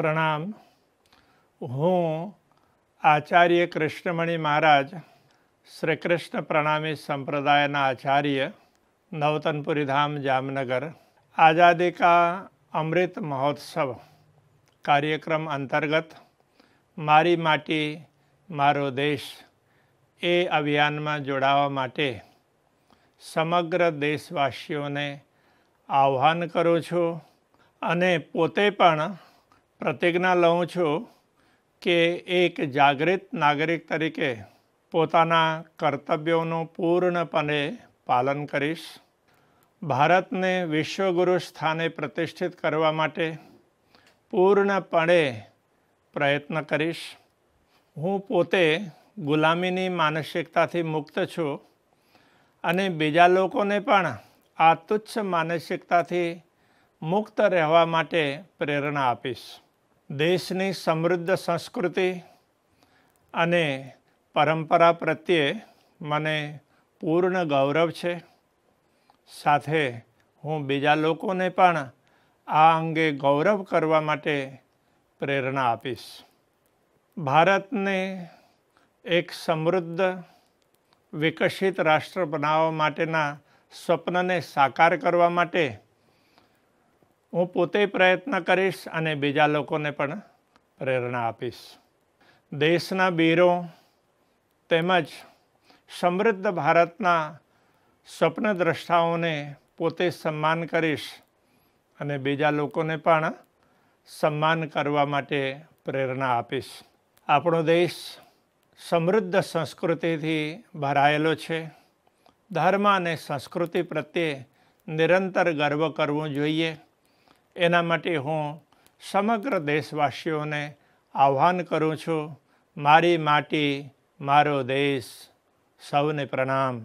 પ્રણામ હું આચાર્ય કૃષ્ણમણિ મહારાજ શ્રી કૃષ્ણ પ્રણામી સંપ્રદાયના આચાર્ય નવતનપુરી ધામ જામનગર આઝાદી કા અમૃત મહોત્સવ કાર્યક્રમ અંતર્ગત મારી માટી મારો દેશ એ અભિયાનમાં જોડાવા માટે સમગ્ર દેશવાસીઓને આહ્વાન કરું છું અને પોતે પણ પ્રતિજ્ઞા લઉં છું કે એક જાગૃત નાગરિક તરીકે પોતાના કર્તવ્યોનું પૂર્ણપણે પાલન કરીશ ભારતને વિશ્વગુરુ સ્થાને પ્રતિષ્ઠિત કરવા માટે પૂર્ણપણે પ્રયત્ન કરીશ હું પોતે ગુલામીની માનસિકતાથી મુક્ત છું અને બીજા લોકોને પણ આ તુચ્છ માનસિકતાથી મુક્ત રહેવા માટે પ્રેરણા આપીશ દેશની સમૃદ્ધ સંસ્કૃતિ અને પરંપરા પ્રત્યે મને પૂર્ણ ગૌરવ છે સાથે હું બીજા લોકોને પણ આ અંગે ગૌરવ કરવા માટે પ્રેરણા આપીશ ભારતને એક સમૃદ્ધ વિકસિત રાષ્ટ્ર બનાવવા માટેના સ્વપ્નને સાકાર કરવા માટે હું પોતે પ્રયત્ન કરીશ અને બીજા લોકોને પણ પ્રેરણા આપીશ દેશના બીરો તેમજ સમૃદ્ધ ભારતના સ્વપ્નદ્રષ્ટાઓને પોતે સન્માન કરીશ અને બીજા લોકોને પણ સન્માન કરવા માટે પ્રેરણા આપીશ આપણો દેશ સમૃદ્ધ સંસ્કૃતિથી ભરાયેલો છે ધર્મ અને સંસ્કૃતિ પ્રત્યે નિરંતર ગર્વ કરવો જોઈએ એના માટે હું સમગ્ર દેશવાસીઓને આહ્વાન કરું છું મારી માટી મારો દેશ સૌને પ્રણામ